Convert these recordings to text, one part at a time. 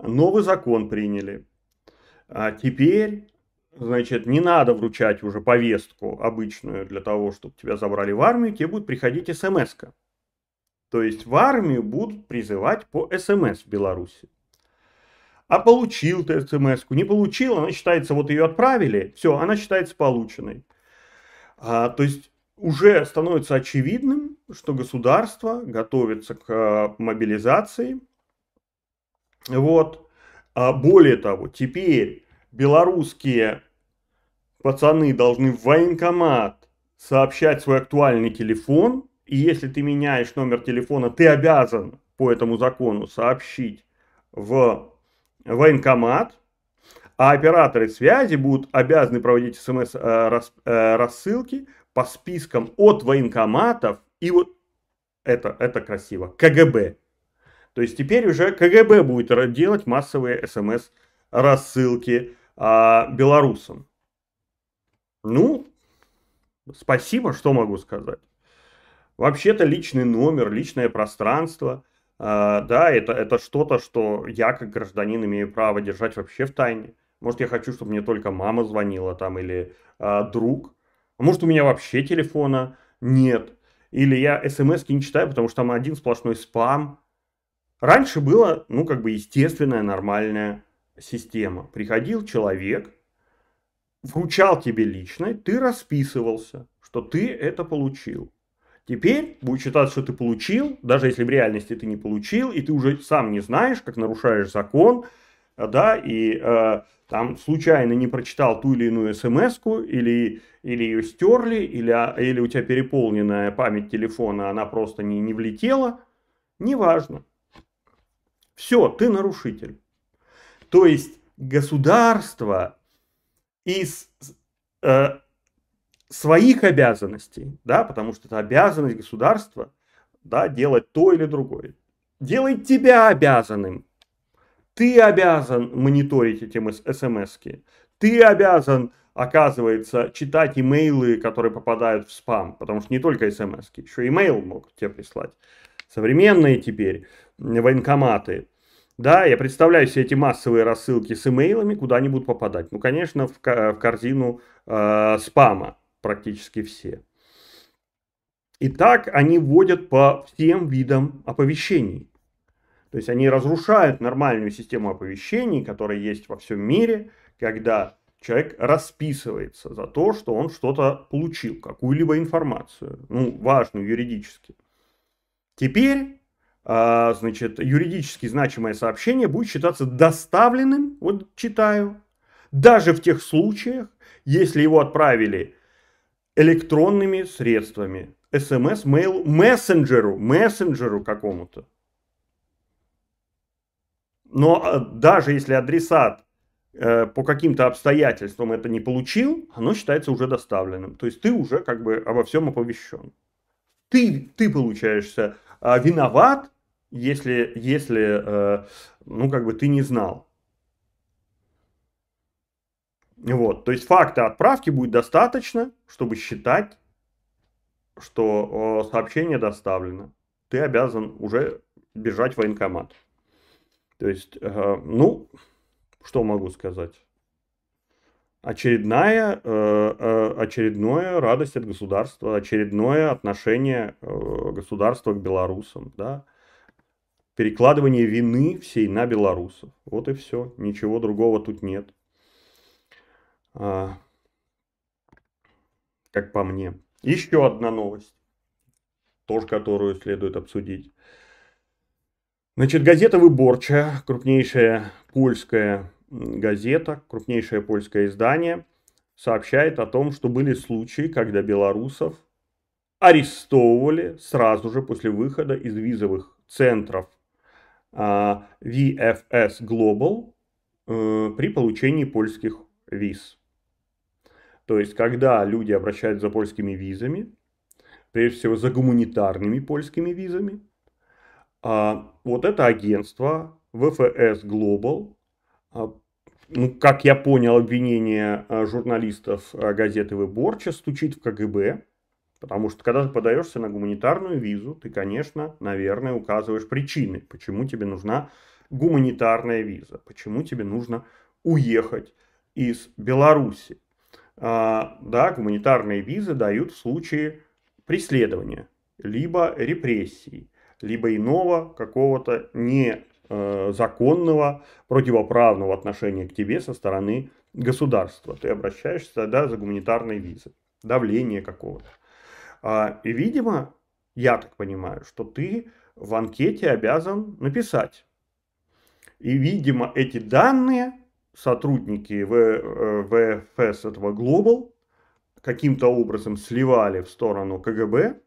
новый закон приняли. А теперь, значит, не надо вручать уже повестку обычную для того, чтобы тебя забрали в армию, тебе будет приходить смс -ка. То есть в армию будут призывать по смс в Беларуси. А получил ты смс не получил, она считается, вот ее отправили, все, она считается полученной. А, то есть уже становится очевидным, что государство готовится к а, мобилизации – вот. А более того, теперь белорусские пацаны должны в военкомат сообщать свой актуальный телефон. И если ты меняешь номер телефона, ты обязан по этому закону сообщить в военкомат. А операторы связи будут обязаны проводить смс-рассылки э, э, по спискам от военкоматов и вот это, это красиво, КГБ. То есть теперь уже КГБ будет делать массовые СМС-рассылки а, белорусам. Ну, спасибо, что могу сказать. Вообще-то личный номер, личное пространство, а, да, это, это что-то, что я как гражданин имею право держать вообще в тайне. Может, я хочу, чтобы мне только мама звонила там или а, друг. А может, у меня вообще телефона нет. Или я смс не читаю, потому что там один сплошной спам Раньше была, ну, как бы естественная, нормальная система. Приходил человек, вручал тебе личное, ты расписывался, что ты это получил. Теперь будет считаться, что ты получил, даже если в реальности ты не получил, и ты уже сам не знаешь, как нарушаешь закон, да, и э, там случайно не прочитал ту или иную смс или, или ее стерли, или, а, или у тебя переполненная память телефона, она просто не, не влетела, неважно. Все, ты нарушитель. То есть государство из э, своих обязанностей, да, потому что это обязанность государства, да, делать то или другое, делает тебя обязанным. Ты обязан мониторить эти смс-ки. Ты обязан, оказывается, читать имейлы, которые попадают в спам, потому что не только смс, еще и имейл могут тебе прислать. Современные теперь военкоматы. Да, я представляю все эти массовые рассылки с имейлами, куда они будут попадать. Ну, конечно, в, в корзину э, спама практически все. И так они вводят по всем видам оповещений. То есть они разрушают нормальную систему оповещений, которая есть во всем мире, когда человек расписывается за то, что он что-то получил, какую-либо информацию, ну, важную юридически. Теперь а, значит, юридически значимое сообщение будет считаться доставленным, вот читаю, даже в тех случаях, если его отправили электронными средствами, смс, mail, мессенджеру, мессенджеру какому-то. Но а, даже если адресат э, по каким-то обстоятельствам это не получил, оно считается уже доставленным. То есть ты уже как бы обо всем оповещен. Ты, ты получаешься э, виноват если, если э, ну, как бы ты не знал. Вот, то есть факта отправки будет достаточно, чтобы считать, что э, сообщение доставлено. Ты обязан уже бежать в военкомат. То есть, э, ну, что могу сказать? Очередная, э, э очередная радость от государства, очередное отношение э, государства к белорусам, да, перекладывание вины всей на белорусов. Вот и все, ничего другого тут нет. А, как по мне. Еще одна новость, тоже которую следует обсудить. Значит, газета Выборча, крупнейшая польская газета, крупнейшее польское издание, сообщает о том, что были случаи, когда белорусов арестовывали сразу же после выхода из визовых центров Э, VFS Global э, при получении польских виз. То есть, когда люди обращаются за польскими визами, прежде всего за гуманитарными польскими визами, а вот это агентство VFS Global, а, ну, как я понял, обвинение э, журналистов газеты «Выборча» стучит в КГБ, Потому что когда ты подаешься на гуманитарную визу, ты, конечно, наверное, указываешь причины, почему тебе нужна гуманитарная виза, почему тебе нужно уехать из Беларуси. А, да, гуманитарные визы дают в случае преследования, либо репрессий, либо иного какого-то незаконного, э, противоправного отношения к тебе со стороны государства. Ты обращаешься тогда за гуманитарной визой, давление какого-то. А, и, видимо, я так понимаю, что ты в анкете обязан написать. И, видимо, эти данные сотрудники ВФС э, этого Global каким-то образом сливали в сторону КГБ,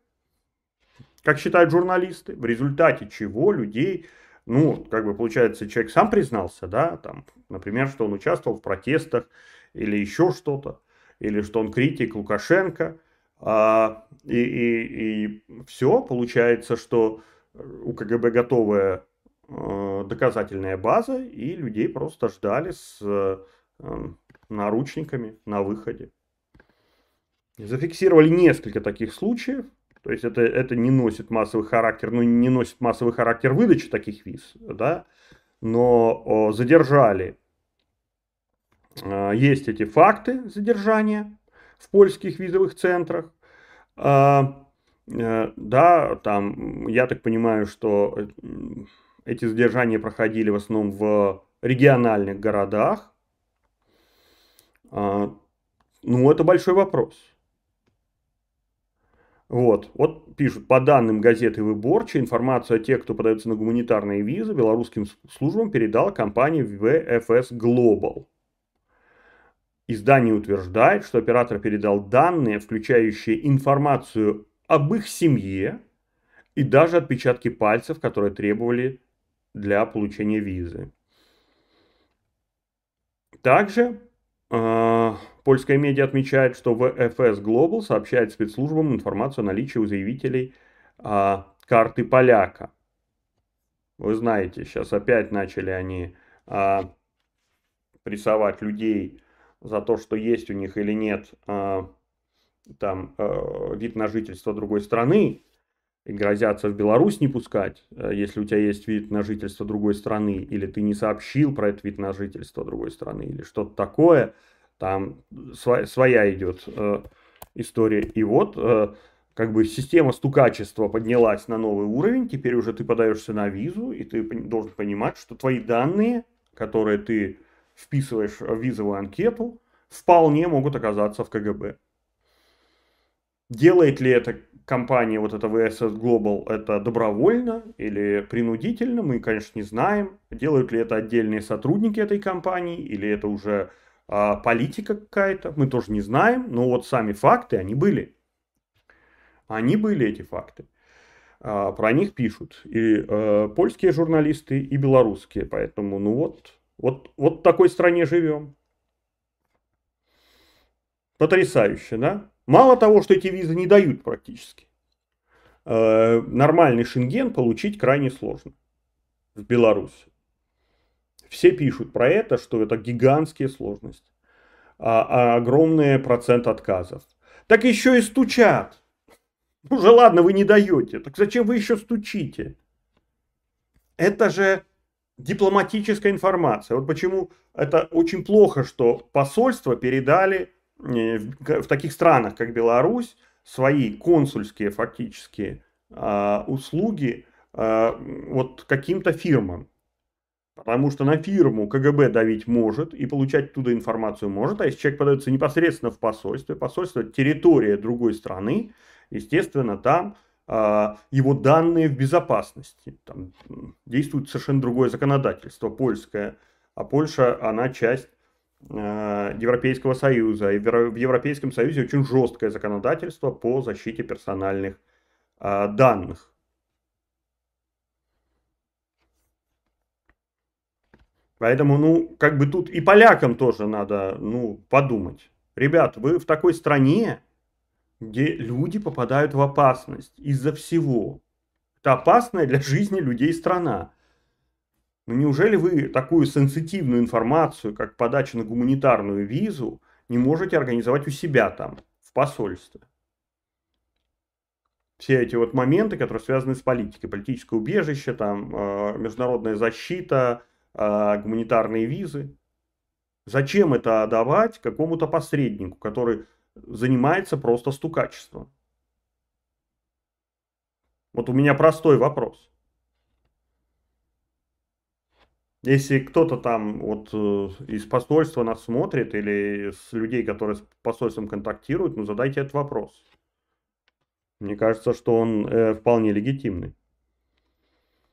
как считают журналисты, в результате чего людей, ну, как бы получается, человек сам признался, да, там, например, что он участвовал в протестах или еще что-то, или что он критик Лукашенко – а, и, и, и все, получается, что у КГБ готовая э, доказательная база, и людей просто ждали с э, эм, наручниками на выходе. Зафиксировали несколько таких случаев, то есть это, это не носит массовый характер, ну не носит массовый характер выдачи таких виз, да, но о, задержали. Э, есть эти факты задержания, в польских визовых центрах. А, э, да, там, я так понимаю, что э, эти задержания проходили в основном в региональных городах. А, ну, это большой вопрос. Вот, вот пишут, по данным газеты «Выборча», информацию о тех, кто подается на гуманитарные визы, белорусским службам передала компания VFS Global. Издание утверждает, что оператор передал данные, включающие информацию об их семье и даже отпечатки пальцев, которые требовали для получения визы. Также э, польская медиа отмечает, что ВФС Global сообщает спецслужбам информацию о наличии у заявителей э, карты поляка. Вы знаете, сейчас опять начали они э, прессовать людей за то, что есть у них или нет а, там а, вид на жительство другой страны, и грозятся в Беларусь не пускать, а, если у тебя есть вид на жительство другой страны, или ты не сообщил про этот вид на жительство другой страны, или что-то такое, там своя, своя идет э, история. И вот э, как бы система стукачества поднялась на новый уровень, теперь уже ты подаешься на визу, и ты должен понимать, что твои данные, которые ты вписываешь визовую анкету, вполне могут оказаться в КГБ. Делает ли эта компания, вот эта VSS Global, это добровольно или принудительно, мы, конечно, не знаем. Делают ли это отдельные сотрудники этой компании или это уже а, политика какая-то, мы тоже не знаем. Но вот сами факты, они были. Они были эти факты. А, про них пишут и а, польские журналисты, и белорусские. Поэтому, ну вот, вот, вот в такой стране живем. Потрясающе, да? Мало того, что эти визы не дают практически. Э, нормальный шенген получить крайне сложно в Беларуси. Все пишут про это, что это гигантские сложности. А, а огромный процент отказов. Так еще и стучат. Ну же ладно, вы не даете. Так зачем вы еще стучите? Это же дипломатическая информация. Вот почему это очень плохо, что посольства передали э, в таких странах, как Беларусь, свои консульские фактически а, услуги а, вот каким-то фирмам. Потому что на фирму КГБ давить может и получать туда информацию может, а если человек подается непосредственно в посольство, посольство территория другой страны, естественно, там а, его данные в безопасности. Там действует совершенно другое законодательство, польское. А Польша, она часть а, Европейского Союза. И в Европейском Союзе очень жесткое законодательство по защите персональных а, данных. Поэтому, ну, как бы тут и полякам тоже надо, ну, подумать. Ребят, вы в такой стране, где люди попадают в опасность из-за всего. Это опасная для жизни людей страна. Но ну, неужели вы такую сенситивную информацию, как подача на гуманитарную визу, не можете организовать у себя там, в посольстве? Все эти вот моменты, которые связаны с политикой, политическое убежище, там, э, международная защита, э, гуманитарные визы. Зачем это отдавать какому-то посреднику, который занимается просто стукачеством? Вот у меня простой вопрос. Если кто-то там вот э, из посольства нас смотрит или с людей, которые с посольством контактируют, ну задайте этот вопрос. Мне кажется, что он э, вполне легитимный.